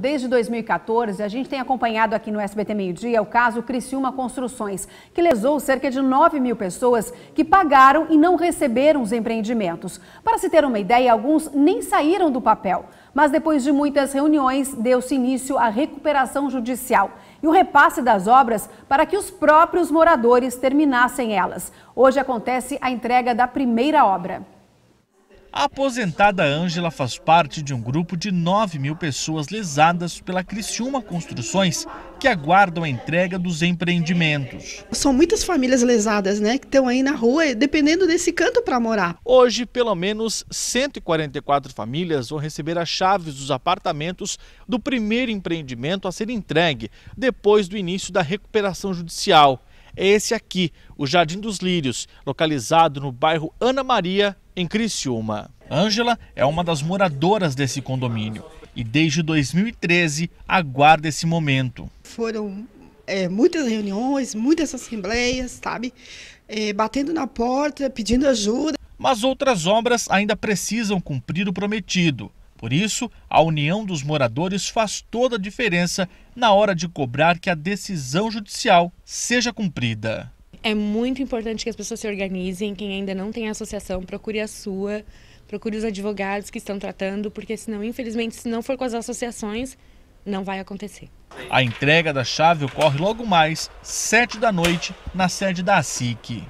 Desde 2014, a gente tem acompanhado aqui no SBT Meio Dia o caso Criciúma Construções, que lesou cerca de 9 mil pessoas que pagaram e não receberam os empreendimentos. Para se ter uma ideia, alguns nem saíram do papel. Mas depois de muitas reuniões, deu-se início à recuperação judicial e o repasse das obras para que os próprios moradores terminassem elas. Hoje acontece a entrega da primeira obra. A aposentada Ângela faz parte de um grupo de 9 mil pessoas lesadas pela Criciúma Construções que aguardam a entrega dos empreendimentos. São muitas famílias lesadas, né, que estão aí na rua, dependendo desse canto para morar. Hoje, pelo menos 144 famílias vão receber as chaves dos apartamentos do primeiro empreendimento a ser entregue depois do início da recuperação judicial é esse aqui, o Jardim dos Lírios, localizado no bairro Ana Maria, em Criciúma. Ângela é uma das moradoras desse condomínio e desde 2013 aguarda esse momento. Foram é, muitas reuniões, muitas assembleias, sabe? É, batendo na porta, pedindo ajuda. Mas outras obras ainda precisam cumprir o prometido. Por isso, a união dos moradores faz toda a diferença na hora de cobrar que a decisão judicial seja cumprida. É muito importante que as pessoas se organizem. Quem ainda não tem associação, procure a sua, procure os advogados que estão tratando, porque senão, infelizmente, se não for com as associações, não vai acontecer. A entrega da chave ocorre logo mais, 7 da noite, na sede da ASIC.